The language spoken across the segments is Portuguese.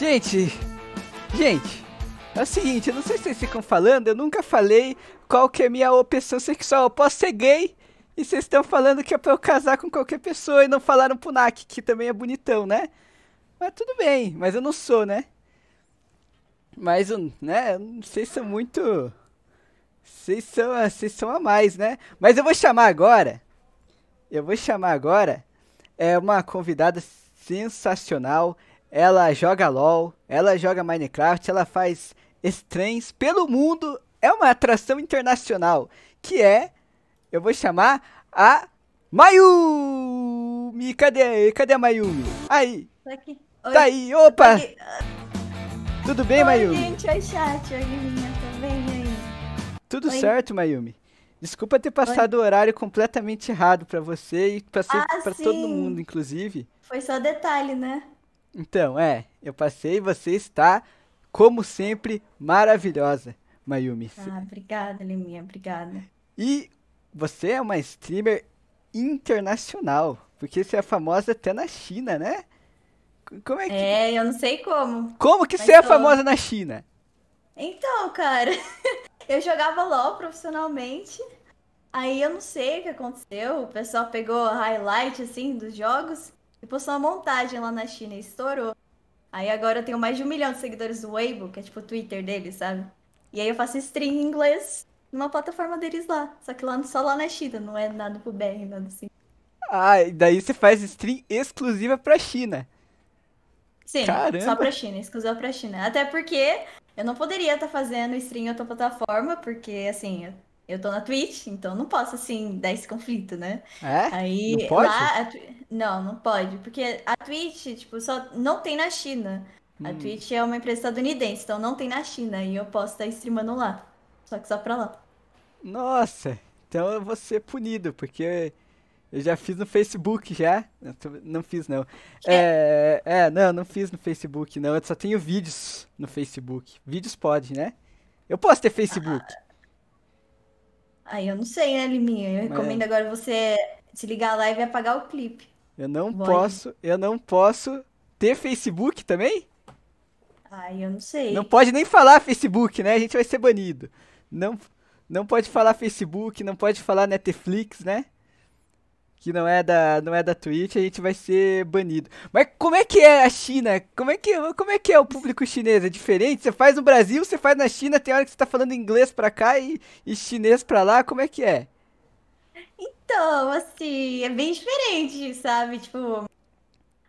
Gente, gente, é o seguinte, eu não sei se vocês ficam falando, eu nunca falei qual que é a minha opção sexual. Eu posso ser gay e vocês estão falando que é pra eu casar com qualquer pessoa e não falaram pro NAC, que também é bonitão, né? Mas tudo bem, mas eu não sou, né? Mas, né, vocês são muito... Vocês são, vocês são a mais, né? Mas eu vou chamar agora, eu vou chamar agora é uma convidada sensacional, ela joga LOL, ela joga Minecraft, ela faz streams pelo mundo. É uma atração internacional que é, eu vou chamar a Mayumi. Cadê, cadê a Mayumi? Aí. Tá aqui. Tá oi. Tá aí. Opa. Tudo bem, Oi, Mayumi? gente, oi chat, oi tá bem Tudo oi. certo, Mayumi? Desculpa ter passado Oi. o horário completamente errado para você e para ah, todo mundo, inclusive. Foi só detalhe, né? Então, é, eu passei, e você está, como sempre, maravilhosa, Mayumi. Ah, obrigada, Liminha, obrigada. E você é uma streamer internacional, porque você é famosa até na China, né? Como é que. É, eu não sei como. Como que você é tô... é famosa na China? Então, cara, eu jogava LOL profissionalmente. Aí eu não sei o que aconteceu. O pessoal pegou highlight assim dos jogos e postou uma montagem lá na China e estourou. Aí agora eu tenho mais de um milhão de seguidores do Weibo, que é tipo o Twitter deles, sabe? E aí eu faço stream em inglês numa plataforma deles lá. Só que lá só lá na China, não é nada pro BR, nada assim. Ah, e daí você faz stream exclusiva pra China. Sim, Caramba. só pra China, exclusiva pra China. Até porque eu não poderia estar tá fazendo stream em outra plataforma, porque assim, eu tô na Twitch, então não posso, assim, dar esse conflito, né? É? Aí, não pode? lá... Não, não pode, porque a Twitch, tipo, só não tem na China. Hum. A Twitch é uma empresa estadunidense, então não tem na China, e eu posso estar streamando lá. Só que só pra lá. Nossa, então eu vou ser punido, porque... Eu já fiz no Facebook já. Não fiz, não. É? é, é, não, não fiz no Facebook, não. Eu só tenho vídeos no Facebook. Vídeos pode, né? Eu posso ter Facebook. Ah, Aí eu não sei, né, Liminha? Eu recomendo é. agora você ligar a live e apagar o clipe. Eu não Boy. posso, eu não posso ter Facebook também? Ai, eu não sei. Não pode nem falar Facebook, né? A gente vai ser banido. Não, não pode falar Facebook, não pode falar Netflix, né? que não é da não é da Twitch, a gente vai ser banido. Mas como é que é a China? Como é que como é que é o público chinês? É diferente? Você faz no Brasil, você faz na China, tem hora que você tá falando inglês para cá e, e chinês para lá, como é que é? Então, assim, é bem diferente, sabe? Tipo,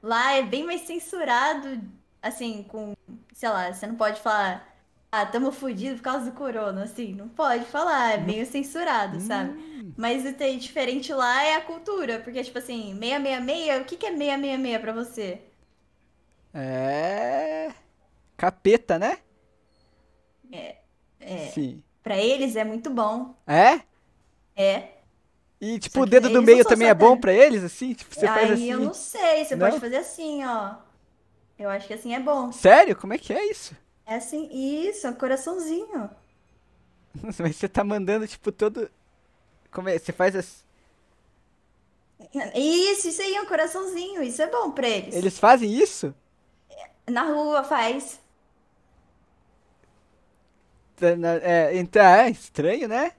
lá é bem mais censurado, assim, com, sei lá, você não pode falar ah, tamo fudido por causa do corona, assim, não pode falar, é meio censurado, sabe? Hum. Mas o que diferente lá é a cultura, porque, tipo assim, 666, o que, que é 666 pra você? É. Capeta, né? É. é. Sim. Pra eles é muito bom. É? É. E, tipo, o dedo do meio também é bom pra eles, assim? Tipo, você Aí faz assim. eu não sei, você não? pode fazer assim, ó. Eu acho que assim é bom. Sério? Como é que é isso? É assim, isso, é um coraçãozinho. mas você tá mandando, tipo, todo. Como é? Você faz as. Isso, isso aí, é um coraçãozinho. Isso é bom pra eles. Eles fazem isso? Na rua faz. Tá, é, então, é estranho, né?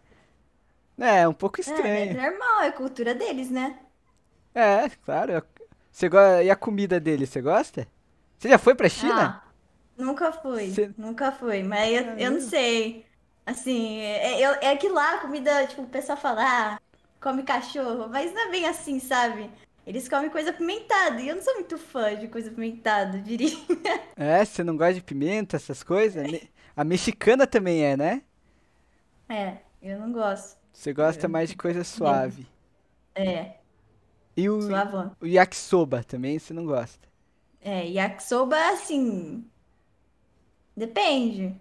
É, é um pouco É, né, é normal, é cultura deles, né? É, claro. Você go... E a comida deles, você gosta? Você já foi pra China? Ah. Nunca fui, nunca fui, mas eu, eu não sei. Assim, é, é, é que lá a comida, tipo, o pessoal fala, ah, come cachorro, mas não é bem assim, sabe? Eles comem coisa pimentada e eu não sou muito fã de coisa pimentada, diria. É, você não gosta de pimenta, essas coisas? A mexicana também é, né? É, eu não gosto. Você gosta eu... mais de coisa suave. É. E o, Suavão. o yakisoba também você não gosta? É, yakisoba, assim, Depende.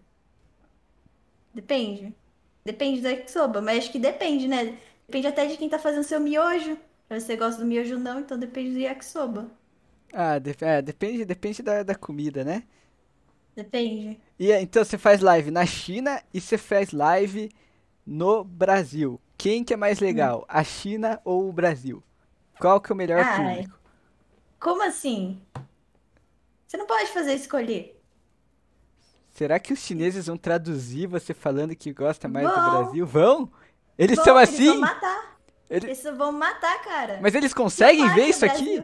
Depende. Depende da soba, mas acho que depende, né? Depende até de quem tá fazendo seu miojo. Se você gosta do miojo ou não, então depende do yakisoba. Ah, de- é, depende, depende da, da comida, né? Depende. E então você faz live na China e você faz live no Brasil. Quem que é mais Hum. legal, a China ou o Brasil? Qual que é o melhor Ai, ah, público? como assim? Você não pode fazer escolher. Será que os chineses vão traduzir você falando que gosta mais vão. do Brasil? Vão? Eles vão, são assim? Eles vão matar. Eles... eles vão matar, cara. Mas eles conseguem ver isso aqui?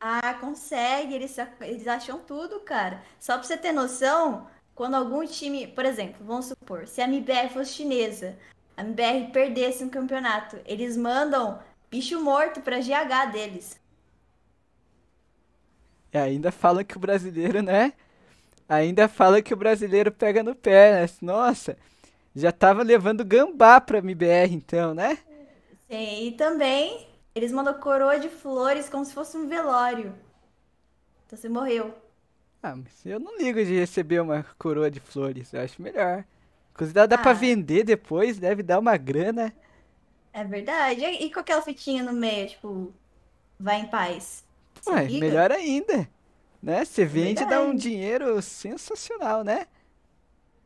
Ah, consegue. Eles, eles acham tudo, cara. Só pra você ter noção, quando algum time, por exemplo, vamos supor, se a MBR fosse chinesa, a MBR perdesse um campeonato, eles mandam bicho morto pra GH deles. E é, ainda falam que o brasileiro, né? ainda fala que o brasileiro pega no pé, né? Nossa, já tava levando gambá pra MBR então, né? Sim, e também eles mandam coroa de flores como se fosse um velório. Então você morreu. Ah, mas eu não ligo de receber uma coroa de flores, eu acho melhor. Inclusive dá, dá ah. pra vender depois, deve dar uma grana. É verdade. E com aquela fitinha no meio, tipo, vai em paz. Ué, melhor ainda. Né? Você vende e dá um dinheiro sensacional, né?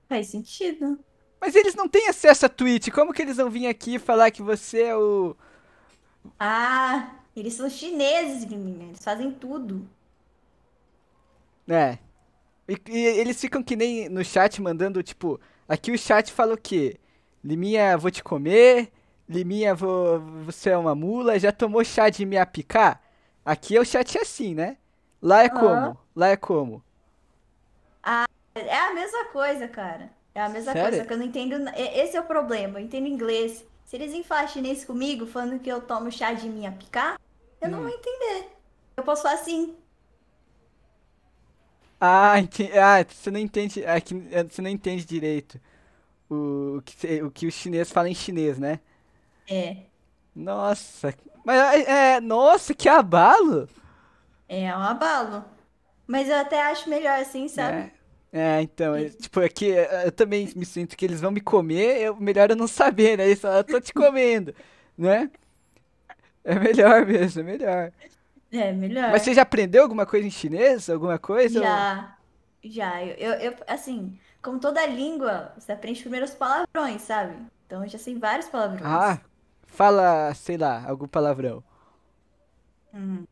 Faz sentido. Mas eles não têm acesso a Twitch. Como que eles vão vir aqui falar que você é o. Ah, eles são chineses, menina. Eles fazem tudo. É. E, e, eles ficam que nem no chat mandando, tipo, aqui o chat fala o quê? Liminha, vou te comer. Liminha, vou, você é uma mula. Já tomou chá de me apicar? Aqui é o chat assim, né? Lá é como? Lá é como? Ah, é a mesma coisa, cara. É a mesma Sério? coisa, que eu não entendo. Esse é o problema, eu entendo inglês. Se eles enfalam chinês comigo, falando que eu tomo chá de minha picar, eu hum. não vou entender. Eu posso falar assim. Ah, entendi. ah você não entende. Ah, que, é, você não entende direito o, o, que, o que os chineses falam em chinês, né? É. Nossa. Mas é. é nossa, que abalo! É, é um abalo. Mas eu até acho melhor assim, sabe? É. é então, é, tipo, aqui é é, eu também me sinto que eles vão me comer, eu, melhor eu não saber, né? Isso, eu tô te comendo, né? É melhor mesmo, é melhor. É melhor. Mas você já aprendeu alguma coisa em chinês? Alguma coisa? Já, ou... já. Eu, eu, eu, assim, como toda língua, você aprende primeiro os palavrões, sabe? Então eu já sei vários palavrões. Ah, fala, sei lá, algum palavrão. Hum.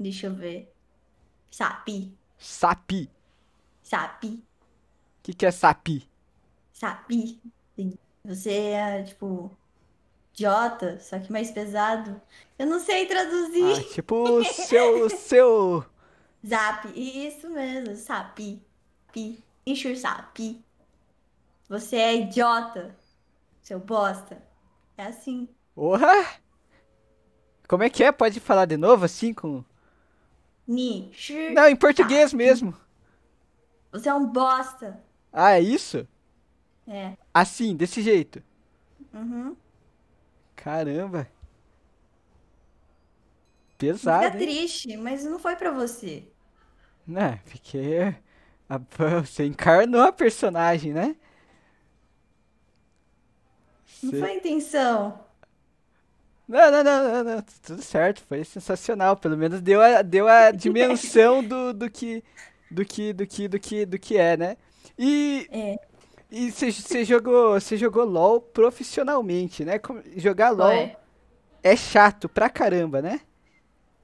Deixa eu ver. Sapi. Sapi. Sapi. O que, que é sapi? Sapi. Você é, tipo, idiota, só que mais pesado. Eu não sei traduzir. Ah, tipo, o seu, o seu. Zap, isso mesmo, sapi. Pi. Enxur sapi. Você é idiota, seu bosta. É assim. Porra! Como é que é? Pode falar de novo assim com. Ni. Não, em português mesmo. Você é um bosta. Ah, é isso? É. Assim, desse jeito. Uhum. Caramba. Pesado. Fica hein? triste, mas não foi pra você. Não, né, porque a, você encarnou a personagem, né? Não foi a intenção. Não, não, não, não, tudo certo, foi sensacional, pelo menos deu a, deu a dimensão do, do que do que do que do que do que é, né? E é. e você jogou, você jogou LoL profissionalmente, né? Jogar LoL é chato pra caramba, né?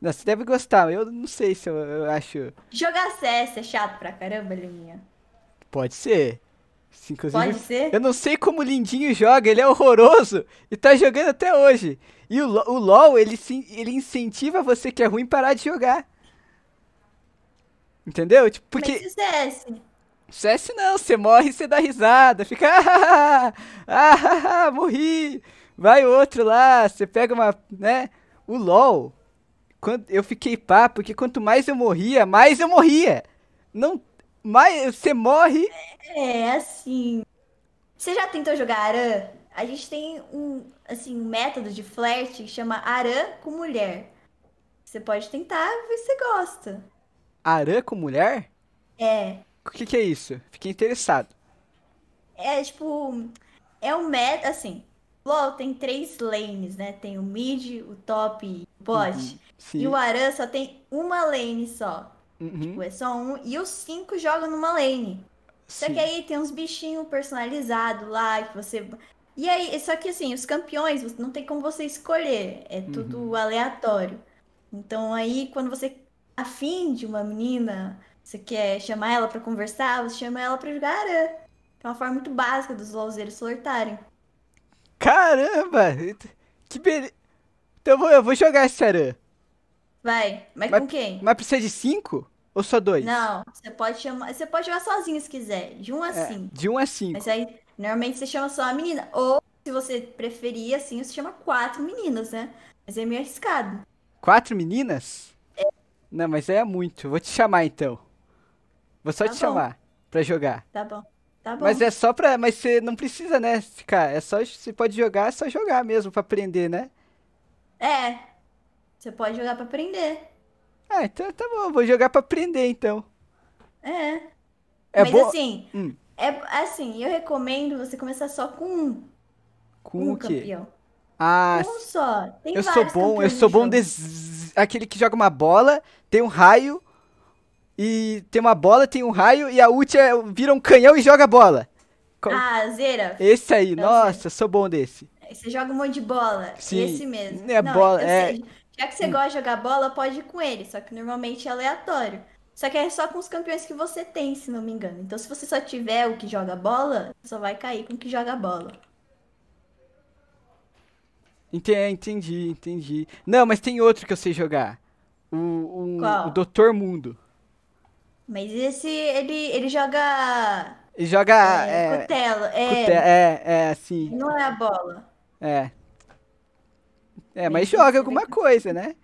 Você deve gostar, eu não sei se eu, eu acho. Jogar CS é chato pra caramba, Leminha. Pode ser. Sim, Pode ser? Eu não sei como o Lindinho joga, ele é horroroso e tá jogando até hoje. E o, o LoL, ele, ele incentiva você que é ruim parar de jogar. Entendeu? Tipo, porque... Mas e o CS? CS não, você morre e você dá risada, fica... Ah, ah, ah, morri! Vai outro lá, você pega uma... né? O LoL, quando eu fiquei pá, porque quanto mais eu morria, mais eu morria. Não mas você morre. É, assim. Você já tentou jogar Arã? A gente tem um, assim, um método de flerte que chama Arã com mulher. Você pode tentar ver se você gosta. Arã com mulher? É. O que, que é isso? Fiquei interessado. É tipo. É um método. Assim, LOL tem três lanes, né? Tem o mid, o top e o bot. Uhum, e o Aran só tem uma lane só. Tipo, uhum. Tipo, é só um. E os cinco jogam numa lane. Sim. Só que aí tem uns bichinhos personalizados lá que você. E aí, é só que assim, os campeões, não tem como você escolher. É tudo uhum. aleatório. Então aí, quando você afim de uma menina, você quer chamar ela para conversar, você chama ela pra jogar arã. É, é uma forma muito básica dos louzeiros flertarem. Caramba! Que beleza! Então eu vou, eu vou jogar esse arã. Vai, mas, mas com quem? Mas precisa de cinco? Ou só dois? Não, você pode chamar. Você pode jogar sozinho se quiser. De um a é, cinco. De um a cinco. Mas aí, normalmente você chama só a menina. Ou, se você preferir, assim, você chama quatro meninas, né? Mas é meio arriscado. Quatro meninas? É. Não, mas aí é muito. Vou te chamar então. Vou só tá te bom. chamar pra jogar. Tá bom. Tá bom. Mas é só pra. Mas você não precisa, né? Ficar. É só. Você pode jogar, é só jogar mesmo pra aprender, né? É. Você pode jogar pra aprender. Ah, então tá bom, vou jogar pra aprender então. É. é Mas bo... assim, hum. é assim, eu recomendo você começar só com um. Com um o quê? Ah, um só. Tem eu sou bom, eu sou bom des... aquele que joga uma bola, tem um raio e tem uma bola, tem um raio e a ult é, vira um canhão e joga a bola. Ah, Zera. Esse aí, eu então, nossa, sei. sou bom desse. Você joga um monte de bola. Sim. Esse mesmo. É Não, bola, é. Sei. Já que você hum. gosta de jogar bola, pode ir com ele, só que normalmente é aleatório. Só que é só com os campeões que você tem, se não me engano. Então, se você só tiver o que joga bola, só vai cair com o que joga bola. É, entendi, entendi. Não, mas tem outro que eu sei jogar. O, um, o Doutor Mundo. Mas esse, ele, ele joga... Ele joga... É, é, cutelo, é, cutelo, é, é, assim... Não é a bola. É. É, mas joga alguma né? coisa, né?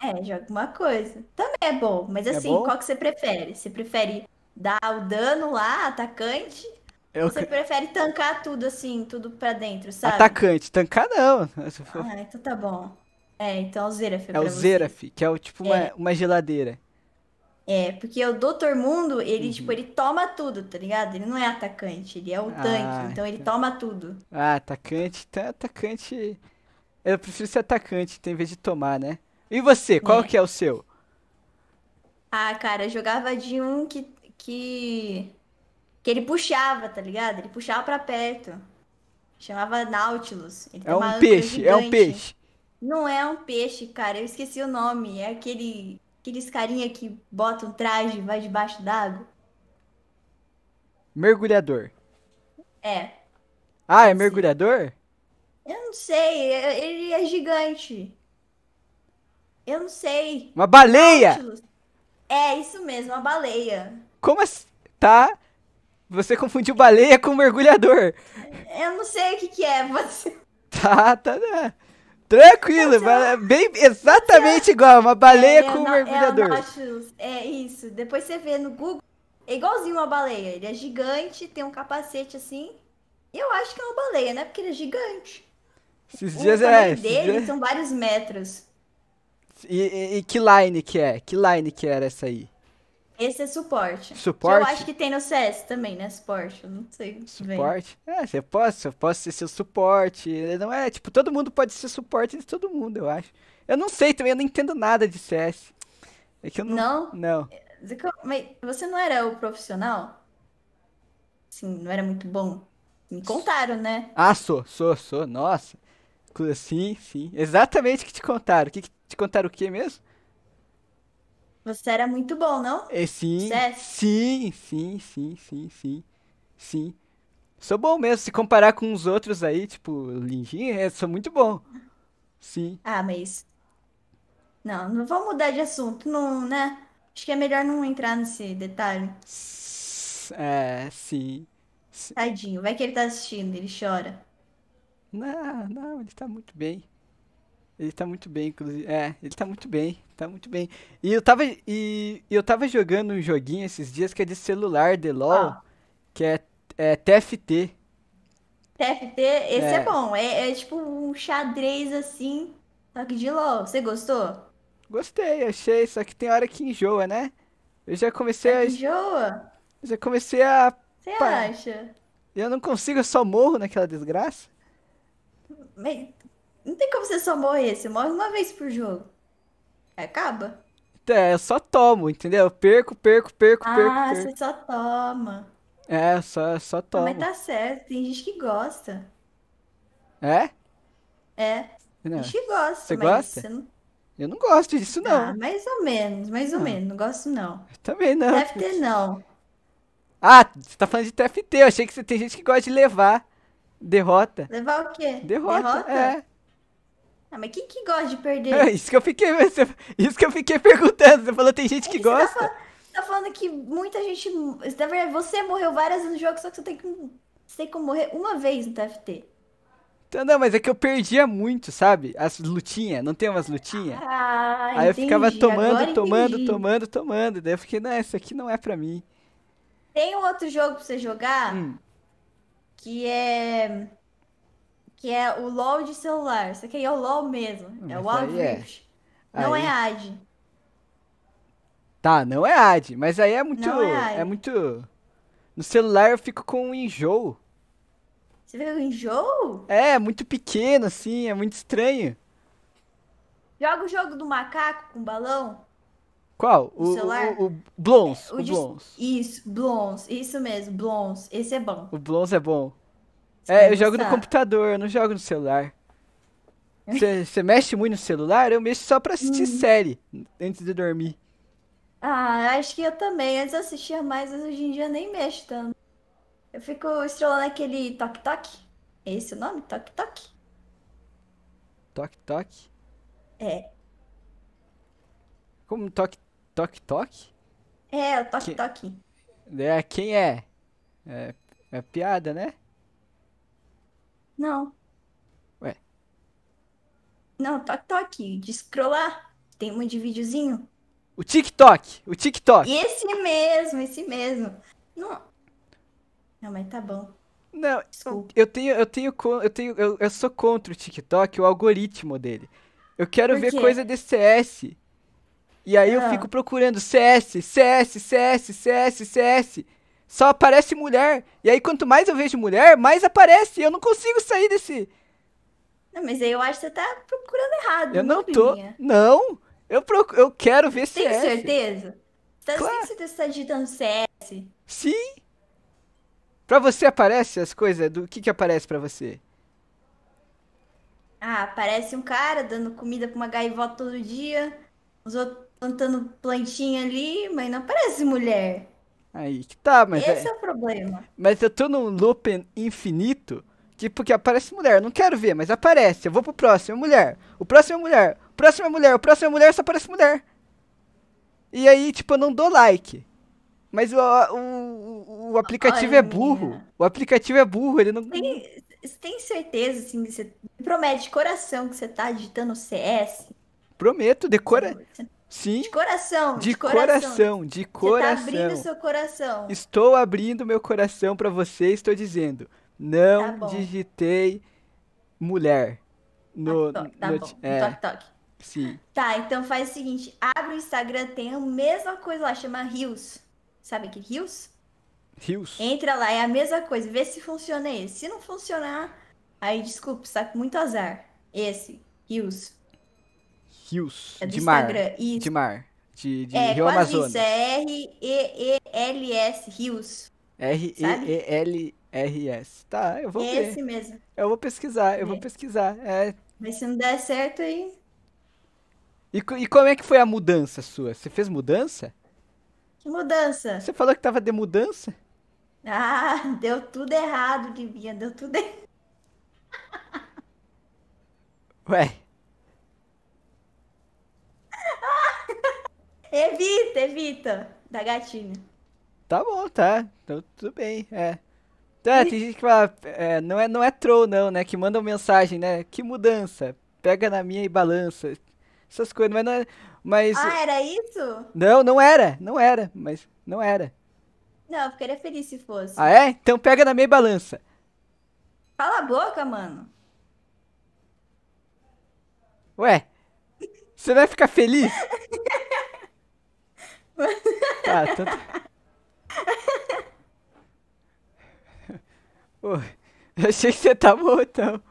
É, joga alguma coisa. Também é bom, mas é assim, é bom? qual que você prefere? Você prefere dar o dano lá, atacante? Eu... Você prefere tancar tudo assim, tudo pra dentro, sabe? Atacante, tancar não. Ah, então tá bom. É, então é o Zeraf. É, é o Zeraf, que é o, tipo uma, é. uma geladeira. É, porque o Doutor Mundo, ele, uhum. tipo, ele toma tudo, tá ligado? Ele não é atacante, ele é o ah, tanque, então ele tá. toma tudo. Ah, atacante, tá, atacante eu prefiro ser atacante em vez de tomar, né? E você, qual é. que é o seu? Ah, cara, eu jogava de um que, que. que ele puxava, tá ligado? Ele puxava pra perto. Chamava Nautilus. Ele é um peixe, gigante. é um peixe. Não é um peixe, cara. Eu esqueci o nome. É aquele. Aqueles carinha que bota um traje e vai debaixo d'água. Mergulhador. É. Ah, é mergulhador? Eu não sei, é, ele é gigante. Eu não sei. Uma baleia! Nautilus. É, isso mesmo, uma baleia. Como assim? Tá? Você confundiu baleia com mergulhador. Eu não sei o que, que é, você. Tá, tá. tá. Tranquilo, é bem exatamente é- igual, uma baleia é, com um mergulhador. É, é, isso. Depois você vê no Google, é igualzinho uma baleia. Ele é gigante, tem um capacete assim. Eu acho que é uma baleia, né? Porque ele é gigante. Esses dias o é. dele é. são vários metros. E, e, e, que line que é? Que line que era essa aí? Esse é suporte. Suporte? Que eu acho que tem no CS também, né? Suporte, eu não sei. Suporte? Bem. É, você pode, você pode ser seu suporte. Não é, tipo, todo mundo pode ser suporte de todo mundo, eu acho. Eu não sei também, eu não entendo nada de CS. É que eu não... Não? Não. Mas você não era o profissional? Sim, não era muito bom? Me contaram, né? Ah, sou, sou, sou. Nossa. Sim, sim. Exatamente o que te contaram. O que, que te contaram o que mesmo? Você era muito bom, não? É, sim, sim, sim, sim, sim, sim, sim. Sou bom mesmo, se comparar com os outros aí, tipo, Linjin, é, sou muito bom. Sim. Ah, mas... Não, não vou mudar de assunto, não, né? Acho que é melhor não entrar nesse detalhe. S- É, sim. Tadinho, vai que ele tá assistindo, ele chora. Não, não, ele tá muito bem. Ele tá muito bem, inclusive. É, ele tá muito bem, tá muito bem. E eu tava, e, eu tava jogando um joguinho esses dias que é de celular, de LOL, ah. que é, é TFT. TFT, esse é, é bom. É, é, tipo um xadrez assim, só que de LOL. Você gostou? Gostei, achei. Só que tem hora que enjoa, né? Eu já comecei a. Enjoa? Eu já comecei a. Você acha? Eu não consigo, eu só morro naquela desgraça. Mas não tem como você só morrer, você morre uma vez por jogo. Acaba. Então, é, eu só tomo, entendeu? Perco, perco, perco, ah, perco. Ah, você só toma. É, só, só toma. Mas tá certo, tem gente que gosta. É? É. Não. A gente gosta, você mas gosta? você não. Eu não gosto disso, não. Ah, mais ou menos, mais ou menos. Não gosto, não. Eu também não. TFT não. Ah, você tá falando de TFT. Eu achei que você tem gente que gosta de levar. Derrota. Levar o quê? Derrota. Derrota? É. Ah, mas quem que gosta de perder? É isso que eu fiquei, isso que eu fiquei perguntando. Você falou tem gente que, é que gosta. Tá falando, tá falando que muita gente. Na verdade, você morreu várias vezes no jogo, só que você tem que. Você tem que morrer uma vez no TFT. Então, não, mas é que eu perdia muito, sabe? As lutinhas, não tem umas lutinhas? Ah, Aí eu ficava tomando, Agora tomando, entendi. tomando, tomando. Daí eu fiquei, não, isso aqui não é pra mim. Tem um outro jogo pra você jogar? Hum que é que é o LoL de celular. Isso aqui é o LoL mesmo, hum, é o Outreach. É. Não aí... é AD. Tá, não é AD, mas aí é muito é, é, muito no celular eu fico com um enjoo. Você fica com enjoo? É, muito pequeno assim, é muito estranho. Joga o jogo do macaco com balão? Qual? O, celular? O, o Blons. É, o, o Blons. Isso, Blons. Isso mesmo, Blons. Esse é bom. O Blons é bom. Você é, eu jogo no computador, eu não jogo no celular. Você mexe muito no celular? Eu mexo só pra assistir uhum. série, antes de dormir. Ah, acho que eu também. Antes eu assistia mais, mas hoje em dia nem mexo tanto. Eu fico estrolando aquele toque-toque. É esse o nome? Toque-toque? Toque-toque? É. Como toque Toque Toque? É, o Toque que... Toque. É, quem é? é? É piada, né? Não. Ué? Não, Toque Toque, de scrollar. Tem um de videozinho. O TikTok, o TikTok. Esse mesmo, esse mesmo. Não. Não, mas tá bom. Não, Desculpa. eu tenho, eu tenho, eu tenho, eu, eu sou contra o TikTok, o algoritmo dele. Eu quero Por ver quê? coisa de CS. E aí eu ah. fico procurando CS, CS, CS, CS, CS. Só aparece mulher. E aí quanto mais eu vejo mulher, mais aparece. Eu não consigo sair desse. Não, mas aí eu acho que você tá procurando errado. Eu não né, tô. Minha. Não. Eu, proc... eu quero ver Tem CS. Tem certeza? Tá, claro. Tem certeza que você tá digitando CS? Sim. Pra você aparece as coisas? Do que que aparece pra você? Ah, aparece um cara dando comida pra uma gaivota todo dia. Os outros plantando plantinha ali, mas não parece mulher. Aí que tá, mas. Esse é, é o problema. Mas eu tô num loop infinito. Tipo, que aparece mulher, não quero ver, mas aparece. Eu vou pro próximo, é mulher. O próximo é mulher. O próximo é mulher. O próximo é mulher, só aparece mulher. E aí, tipo, eu não dou like. Mas o, o, o aplicativo é Olha, é burro. Minha. O aplicativo é burro, ele não. Tem, tem certeza, assim, que você promete de coração que você tá digitando CS? Prometo, decora. Você Sim. De coração. De, de coração, coração, de coração. Você tá abrindo seu coração. Estou abrindo meu coração para você, estou dizendo. Não tá digitei mulher no tá, no, bom. É, toque, toque. Sim. Tá, então faz o seguinte, abre o Instagram, tem a mesma coisa lá, chama Rios. Sabe que é Rios? Rios. Entra lá, é a mesma coisa, vê se funciona esse. Se não funcionar, aí desculpa, está com muito azar. Esse, Rios. Rios. É do de Instagram. Mar, Isso. De mar. De, de é, Rio Amazonas. Isso, é R-E-E-L-S, Rios. R-E-E-L-R-S. Tá, eu vou é Esse ver. mesmo. Eu vou pesquisar, eu é. vou pesquisar. É. Mas se não der certo aí. E, e como é que foi a mudança sua? Você fez mudança? Que mudança? Você falou que tava de mudança? Ah, deu tudo errado, Divinha, deu tudo errado. Ué. Evita, evita. Da gatinha. Tá bom, tá. Então tudo bem, é. Tá, tem gente que fala, é, não, é, não é troll não, né? Que manda uma mensagem, né? Que mudança. Pega na minha e balança. Essas coisas, mas não é... Mas... Ah, era isso? Não, não era. Não era, mas não era. Não, eu ficaria feliz se fosse. Ah, é? Então pega na minha e balança. Cala a boca, mano. Ué, você vai ficar feliz? Ah, tanto. Pô, eu achei que você tá mortão.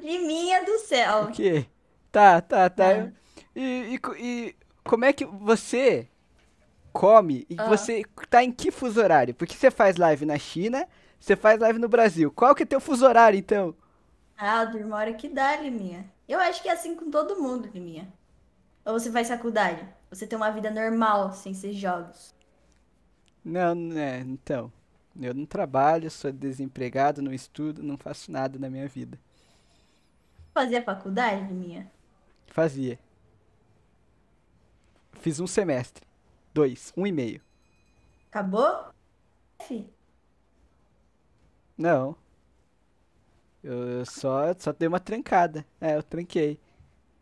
De minha é do céu. Ok. Tá, tá, tá. Ah. E, e, e como é que você come e ah. você tá em que fuso horário? Porque você faz live na China, você faz live no Brasil. Qual que é teu fuso horário, então? Ah, dorme hora que dá, Liminha. Eu acho que é assim com todo mundo, Liminha. Ou você faz faculdade? você ter uma vida normal sem ser jogos. Não, né, então. Eu não trabalho, sou desempregado, não estudo, não faço nada na minha vida. Fazia faculdade minha? Fazia. Fiz um semestre. Dois, um e meio. Acabou? F? Não. Eu só, só dei uma trancada. É, eu tranquei.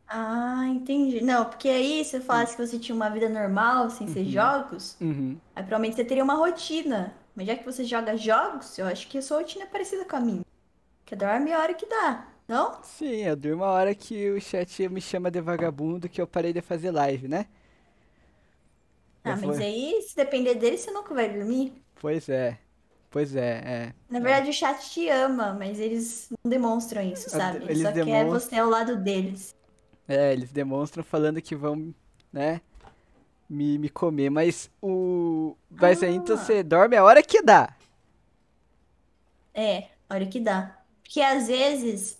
Ah, entendi. Não, porque aí se eu falasse que você tinha uma vida normal, sem ser Uhum. jogos, Uhum. aí provavelmente você teria uma rotina. Mas já que você joga jogos, eu acho que a sua rotina é parecida com a minha. Que é dorme a hora que dá, não? Sim, eu durmo a hora que o chat me chama de vagabundo que eu parei de fazer live, né? Ah, eu Ah, mas vou... aí, se depender dele, você nunca vai dormir. Pois é. Pois é, é, Na é. verdade, o chat te ama, mas eles não demonstram isso, ah, sabe? Ele Eles só quer demonstram. você ao lado deles. É, eles demonstram falando que vão, né, me, me comer, mas o... Mas ah. aí então você dorme a hora que dá. É, a hora que dá. Porque às vezes,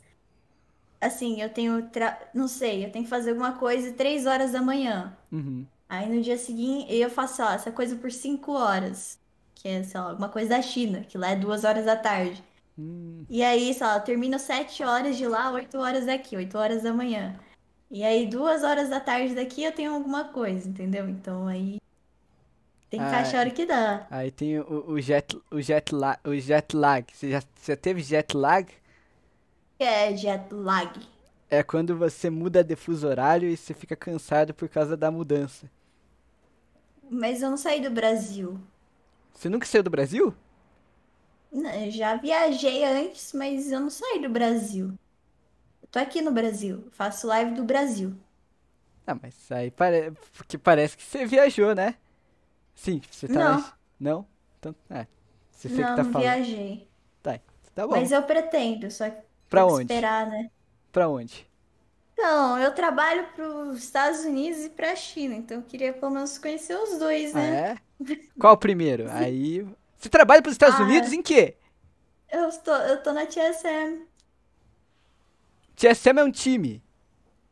assim, eu tenho, tra... não sei, eu tenho que fazer alguma coisa três horas da manhã. Uhum. Aí no dia seguinte eu faço ó, essa coisa por cinco horas. Que é, sei lá, alguma coisa da China, que lá é duas horas da tarde. Hum. E aí, sei lá, eu termino sete horas de lá, oito horas daqui, oito horas da manhã. E aí, duas horas da tarde daqui eu tenho alguma coisa, entendeu? Então aí tem que achar a hora ah, que dá. Aí tem o, o, jet, o, jet, lag, o jet lag. Você já, já teve jet lag? É, jet lag. É quando você muda de fuso horário e você fica cansado por causa da mudança. Mas eu não saí do Brasil. Você nunca saiu do Brasil? Não, eu já viajei antes, mas eu não saí do Brasil. Tô aqui no Brasil, faço live do Brasil. Ah, mas aí pare... porque parece que você viajou, né? Sim, você tá. Não. Não? Então, é. Você não, que tá não falando. viajei. Tá, então tá bom. Mas eu pretendo, só que pra onde? esperar, né? Pra onde? Então, eu trabalho pros Estados Unidos e pra China, então eu queria pelo menos conhecer os dois, né? Ah, é? Qual o primeiro? aí. Você trabalha pros Estados ah, Unidos em quê? Eu tô, eu tô na TSM. TSM é um time.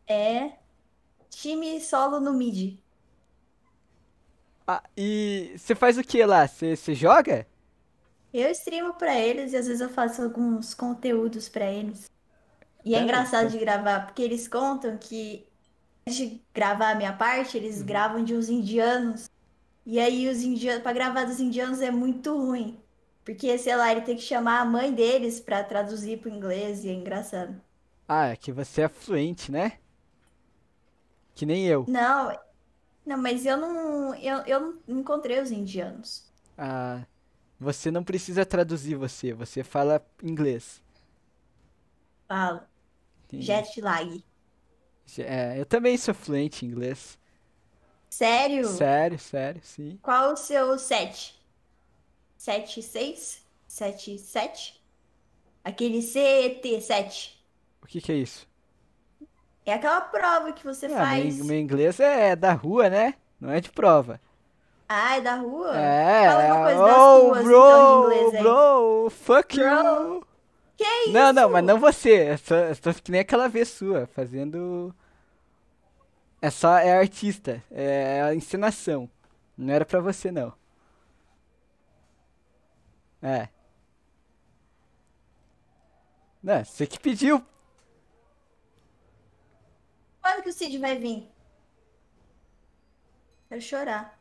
É. Time solo no mid. Ah, e você faz o que lá? Você joga? Eu streamo pra eles e às vezes eu faço alguns conteúdos pra eles. E é, é engraçado de tá. gravar, porque eles contam que de gravar a minha parte, eles uhum. gravam de uns indianos. E aí os indianos, para gravar dos indianos é muito ruim, porque sei lá, ele tem que chamar a mãe deles para traduzir pro inglês e é engraçado. Ah, é que você é fluente, né? Que nem eu. Não, não, mas eu não, eu, eu não encontrei os indianos. Ah, você não precisa traduzir você, você fala inglês. Falo. Entendi. Jet lag. É, eu também sou fluente em inglês. Sério? Sério, sério, sim. Qual o seu set? 7, 6? 7, 7? Aquele CT7. O que, que é isso? É aquela prova que você ah, faz. Meu, meu inglês é, é da rua, né? Não é de prova. Ah, é da rua? É. Fala uma coisa das oh, ruas, bro, então, em inglês aí. Bro, fuck bro. you. Que é isso? Não, não, mas não você. estou é é só, que nem aquela vez sua, fazendo... É só, é artista. É, é encenação. Não era pra você, não. É. Não, você que pediu, quando que o Cid vai vir? Quero chorar.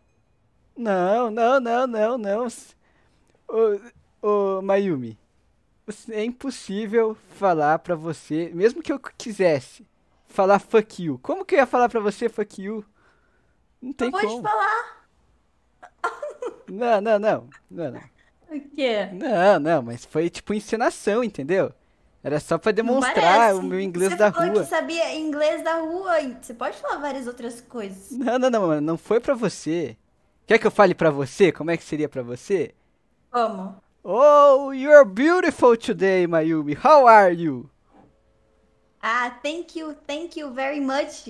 Não, não, não, não, não. Ô, Mayumi, é impossível falar pra você, mesmo que eu quisesse, falar fuck you. Como que eu ia falar pra você fuck you? Não tem eu vou como. te falar. Não, não, não. Não, não. O quê? Não, não, mas foi tipo encenação, entendeu? Era só pra demonstrar o meu inglês você da falou rua. Você sabia inglês da rua. Você pode falar várias outras coisas. Não, não, não, mano. Não foi pra você. Quer que eu fale pra você? Como é que seria pra você? Como? Oh, you're beautiful today, Mayumi. How are you? Ah, thank you, thank you very much.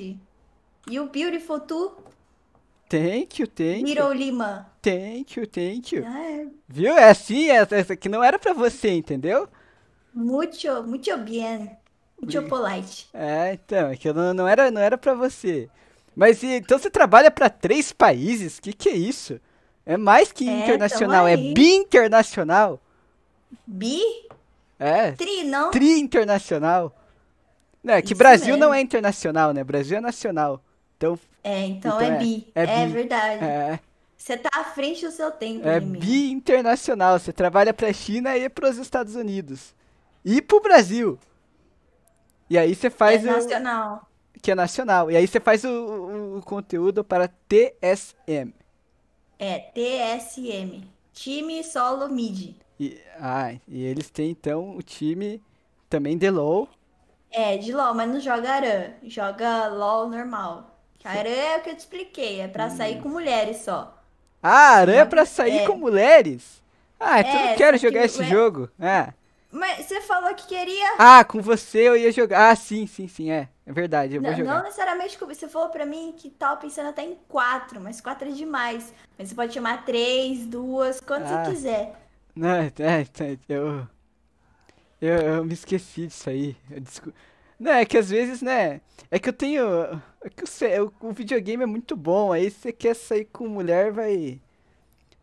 You beautiful too. Thank you, thank you. Lima. Thank you, thank you. Ah. É. Viu? É assim, essa, é, é, que não era pra você, entendeu? Muito, muito bem. Muito polite. É, então, é que eu não, não era, não era para você. Mas e, então você trabalha para três países? Que que é isso? É mais que é, internacional, é bi-internacional. Bi? É. Tri, não? Tri internacional. Não, é que isso Brasil mesmo. não é internacional, né? Brasil é nacional. Então, é, então, então é, é, bi. É, é verdade. É. Você tá à frente do seu tempo. É bi-internacional. Você trabalha para a China e para os Estados Unidos ir pro Brasil. E aí você faz. É nacional. O, que é nacional. E aí você faz o, o, o conteúdo para TSM. É, TSM. Time Solo Mid. E, ah, e eles têm então o time também de LOL. É, de LOL, mas não joga Aran. Joga LOL normal. Aran é o que eu te expliquei, é pra hum. sair com mulheres só. Ah, Aran é pra é. sair é. com mulheres? Ah, então é, eu não quero jogar que, esse é... jogo. É. Mas você falou que queria. Ah, com você eu ia jogar. Ah, sim, sim, sim, é. É verdade, eu não, vou jogar. Não necessariamente Você falou pra mim que tava tá pensando até em quatro, mas quatro é demais. Mas você pode chamar três, duas, quando ah. você quiser. Não, é, é, é, eu, eu. Eu me esqueci disso aí. Eu Não, é que às vezes, né? É que eu tenho. É que o, o videogame é muito bom. Aí se você quer sair com mulher, vai.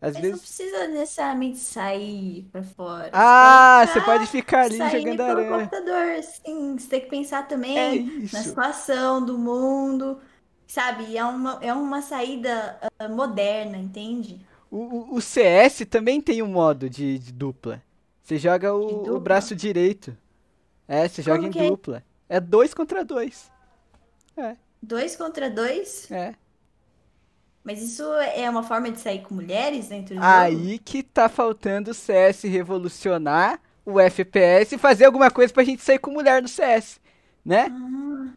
Às Mas vezes... não precisa necessariamente sair pra fora. Ah, você pode tá ficar ali jogando aranha. Pelo computador, sim. Você tem que pensar também é na situação do mundo, sabe? É uma, é uma saída uh, moderna, entende? O, o, o, CS também tem um modo de, de dupla. Você joga o, dupla? o, braço direito. É, você Como joga em é? dupla. É? é dois contra dois. É. Dois contra dois? É. Mas isso é uma forma de sair com mulheres dentro do Aí jogo? que tá faltando o CS revolucionar o FPS e fazer alguma coisa pra gente sair com mulher no CS, né? Ah,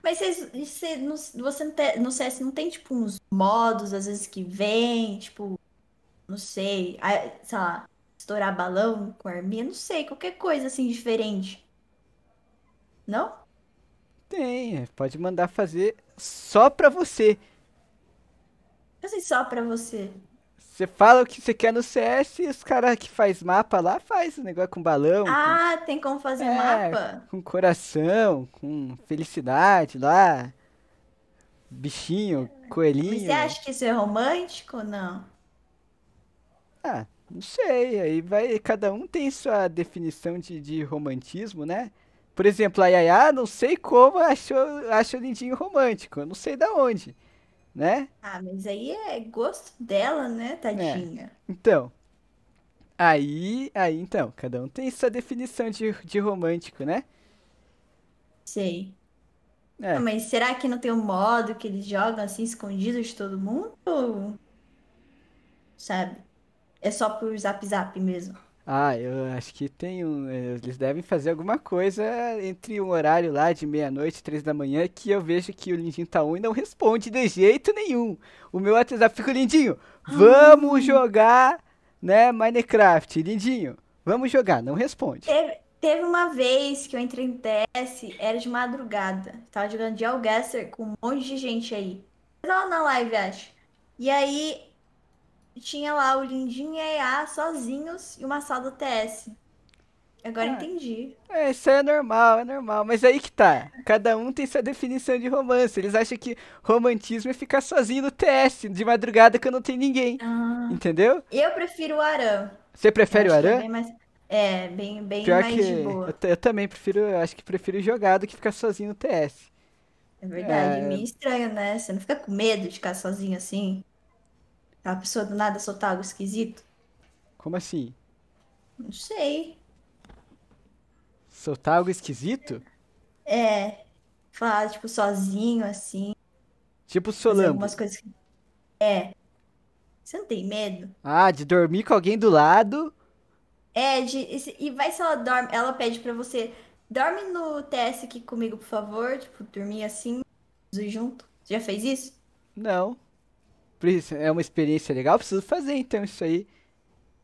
mas cês, cê, no, você não te, no CS não tem, tipo, uns modos, às vezes, que vem, tipo, não sei, sei lá, estourar balão com arminha, não sei, qualquer coisa, assim, diferente. Não? Tem, é, pode mandar fazer só pra você assim só pra você. Você fala o que você quer no CS e os caras que faz mapa lá faz o negócio com balão. Ah, com... tem como fazer é, mapa? Com coração, com felicidade lá. Bichinho, coelhinho. Você acha que isso é romântico ou não? Ah, não sei. Aí vai. Cada um tem sua definição de, de romantismo, né? Por exemplo, a Yaya, não sei como acho achou lindinho romântico. Eu não sei da onde né? Ah, mas aí é gosto dela, né, tadinha? É. Então. Aí, aí então, cada um tem sua definição de, de romântico, né? Sei. É. Ah, mas será que não tem um modo que eles jogam assim escondido de todo mundo? Ou... Sabe? É só por zap zap mesmo. Ah, eu acho que tem um. É, eles devem fazer alguma coisa entre um horário lá de meia-noite, três da manhã, que eu vejo que o Lindinho tá um e não responde de jeito nenhum. O meu WhatsApp fica, Lindinho, vamos ah. jogar, né, Minecraft. Lindinho, vamos jogar, não responde. Teve, teve uma vez que eu entrei em TS, era de madrugada. Tava jogando de Algaster com um monte de gente aí. Tava na live, acho. E aí e tinha lá o Lindinha e a EA sozinhos e uma sala do TS. Agora é. entendi. É, isso é normal, é normal. Mas aí que tá. Cada um tem sua definição de romance. Eles acham que romantismo é ficar sozinho no TS, de madrugada que não tem ninguém. Ah, entendeu? Eu prefiro o Aran Você prefere o é Aran É, mais... é, bem, bem Pior mais que de boa. Eu, eu também prefiro, eu acho que prefiro jogar do que ficar sozinho no TS. É verdade, é... meio estranho, né? Você não fica com medo de ficar sozinho assim? A pessoa do nada soltar algo esquisito. Como assim? Não sei. Soltar algo esquisito? É. Falar, tipo, sozinho, assim. Tipo solando. Algumas coisas que... É. Você não tem medo? Ah, de dormir com alguém do lado. É, de... e vai se ela dorme. Ela pede pra você. Dorme no TS aqui comigo, por favor. Tipo, dormir assim, junto. Você já fez isso? Não é uma experiência legal, preciso fazer então isso aí.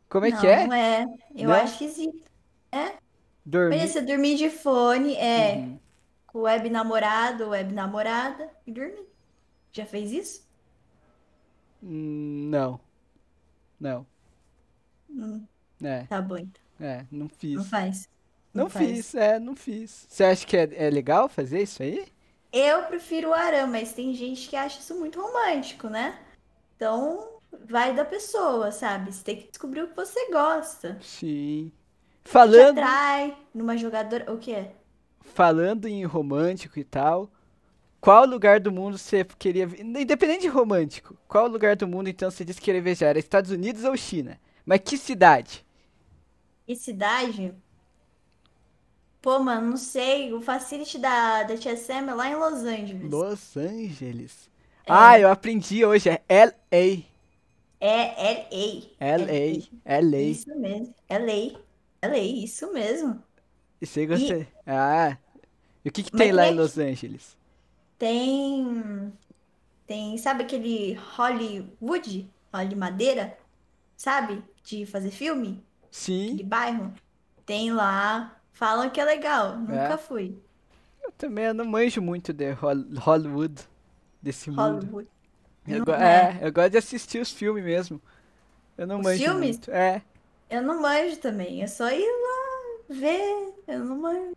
Como é Não, que é? Não é. é eu Não? Né? acho esquisito. É? Dormir. Pensa, dormir de fone, é. Uhum. Com web namorado, web namorada e dormir. Já fez isso? Hum, não. Não. Hum. É. Tá bom, então. É, não fiz. Não faz. Não, não fiz, é, não fiz. Você acha que é, é legal fazer isso aí? Eu prefiro o Aram, mas tem gente que acha isso muito romântico, né? Então, vai da pessoa, sabe? Você tem que descobrir o que você gosta. Sim. Falando. Te atrai numa jogadora. O que é? Falando em romântico e tal. Qual lugar do mundo você queria. Independente de romântico, qual lugar do mundo então você disse que queria viajar? Estados Unidos ou China? Mas que cidade? Que cidade? Pô, mano, não sei. O facility da, da TSM é lá em Los Angeles. Los Angeles? É. Ah, eu aprendi hoje, é LA. É LA. LA. LA. Isso mesmo. LA. LA, isso mesmo. E você gostei. E... Ah. E o que, que é tem Mas lá é em Los Angeles? Tem. Tem. Sabe aquele Hollywood? Holly Madeira? Sabe? De fazer filme? Sim. De bairro? Tem lá. Falam que é legal. Nunca é. fui. Eu também eu não manjo muito de Hollywood desse mundo. Hollywood. Eu go... é. é. eu gosto de assistir os filmes mesmo. Eu não os manjo. Filmes? Muito. É. Eu não manjo também. É só ir lá ver. Eu não manjo.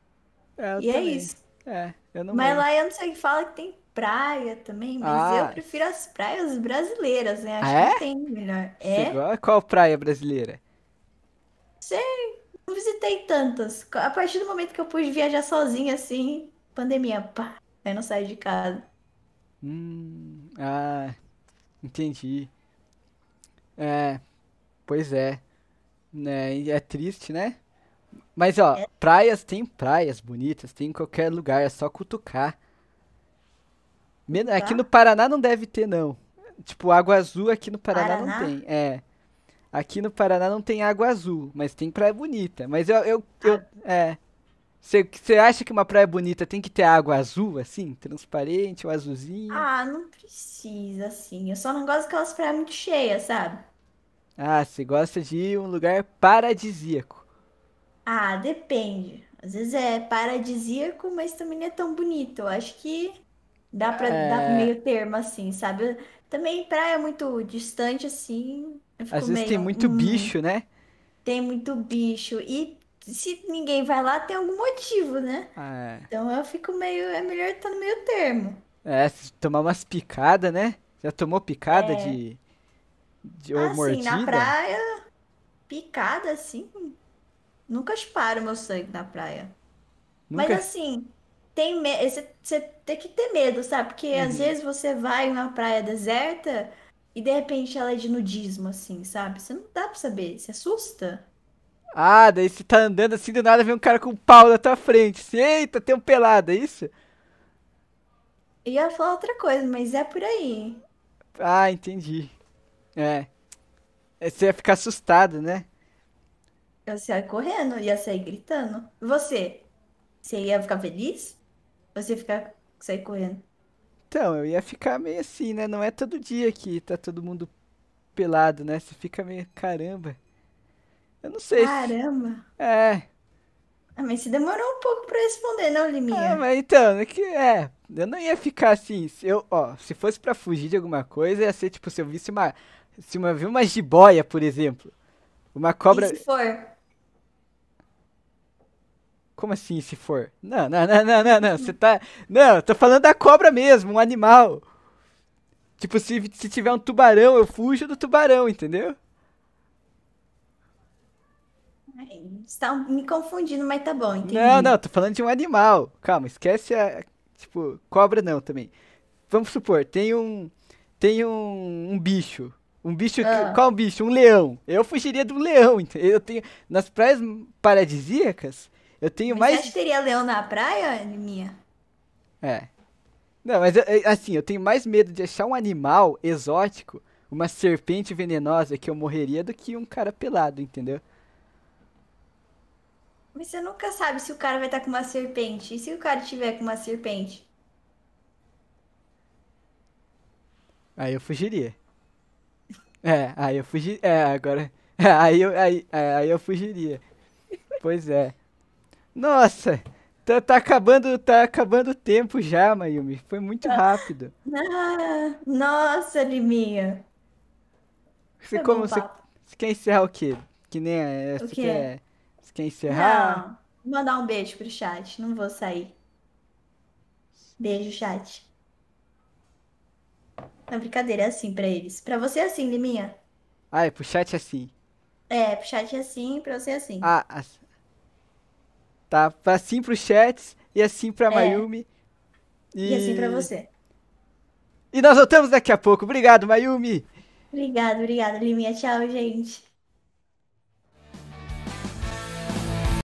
É, eu e é também. é isso. É, eu não Mas manjo. lá eu não sei o que fala que tem praia também, mas ah. eu prefiro as praias brasileiras, né? Acho ah, é? que tem melhor. É. Qual praia brasileira? Sei, não visitei tantas. A partir do momento que eu pude viajar sozinha, assim, pandemia, pá, aí não saio de casa. Hum, ah, entendi. É, pois é. Né, é triste, né? Mas ó, É. praias tem praias bonitas, tem em qualquer lugar, é só cutucar. Men- Aqui tá. no Paraná não deve ter, não. Tipo, água azul aqui no Paraná não tem. É. Aqui no Paraná não tem água azul, mas tem praia bonita. Mas eu, eu, eu, ah. é. Você acha que uma praia bonita tem que ter água azul, assim? Transparente, ou azulzinha? Ah, não precisa, assim. Eu só não gosto daquelas praias muito cheias, sabe? Ah, você gosta de um lugar paradisíaco. Ah, depende. Às vezes é paradisíaco, mas também não é tão bonito. Eu acho que dá pra É, dar meio termo, assim, sabe? Eu- Também praia muito distante, assim, eu fico Às vezes tem muito "Hum, bicho, né? tem muito bicho. E se ninguém vai lá, tem algum motivo, né? É. Então eu fico meio. É melhor estar no meio termo. É, tomar umas picadas, né? Já tomou picada é. de. de ou ah, mordida? Assim, na praia, picada, assim. Nunca esparo meu sangue na praia. Nunca... Mas assim, tem me... você, é, tem que ter medo, sabe? Porque uhum. às vezes você vai numa uma praia deserta e de repente ela é de nudismo, assim, sabe? Você não dá pra saber, se assusta. Ah, daí você tá andando assim do nada vem um cara com um pau na tua frente. Eita, tem um pelado, é isso? Ia falar outra coisa, mas é por aí. Ah, entendi. É. é você ia ficar assustado, né? Eu ia correndo, ia sair gritando. Você, você ia ficar feliz? Você ia ficar sair correndo? Então, eu ia ficar meio assim, né? Não é todo dia que tá todo mundo pelado, né? Você fica meio, caramba. Eu não sei. Caramba! É. Ah, mas você demorou um pouco pra responder, não, Liminha? Ah, mas então, é que é. Eu não ia ficar assim. Se eu, ó, se fosse pra fugir de alguma coisa, ia ser tipo, se eu visse uma. Se uma, vi uma jiboia, por exemplo. Uma cobra. se for? Como assim, se for? Não, não, não, não, não, não. Você tá. Não, eu tô falando da cobra mesmo, um animal. Tipo, se, se tiver um tubarão, eu fujo do tubarão, entendeu? É, Está me confundindo, mas tá bom, entendi. Não, não, tô falando de um animal. Calma, esquece a. Tipo, cobra não também. Vamos supor, tem um. Tem um, um bicho. Um bicho. Ah. Qual bicho? Um leão. Eu fugiria do leão. Eu tenho. Nas praias paradisíacas, eu tenho mas mais. Você acha que teria leão na praia, minha? É. Não, mas eh, eh, assim, eu tenho mais medo de achar um animal exótico, uma serpente venenosa que eu morreria do que um cara pelado, entendeu? Mas você nunca sabe se o cara vai estar tá com uma serpente. E se o cara tiver com uma serpente? Aí eu fugiria. É, aí eu fugi. É, agora. É, aí eu, aí, é, aí eu fugiria. Pois é. Nossa! Tá, tá, acabando, tá acabando o tempo já, Mayumi. Foi muito ah. rápido. Ah, nossa, Liminha. Você, como, você, você quer encerrar o quê? Que nem. É, o você quer encerrar? Não, mandar um beijo pro chat, não vou sair. Beijo, chat. Não, brincadeira, é assim pra eles. Pra você é assim, Liminha. Ah, é pro chat é assim. É, pro chat é assim, pra você é assim. Ah, tá. Pra sim pro chat e assim pra É. Mayumi. E assim pra você. E nós voltamos daqui a pouco. Obrigado, Mayumi! Obrigado, obrigado, Liminha. Tchau, gente.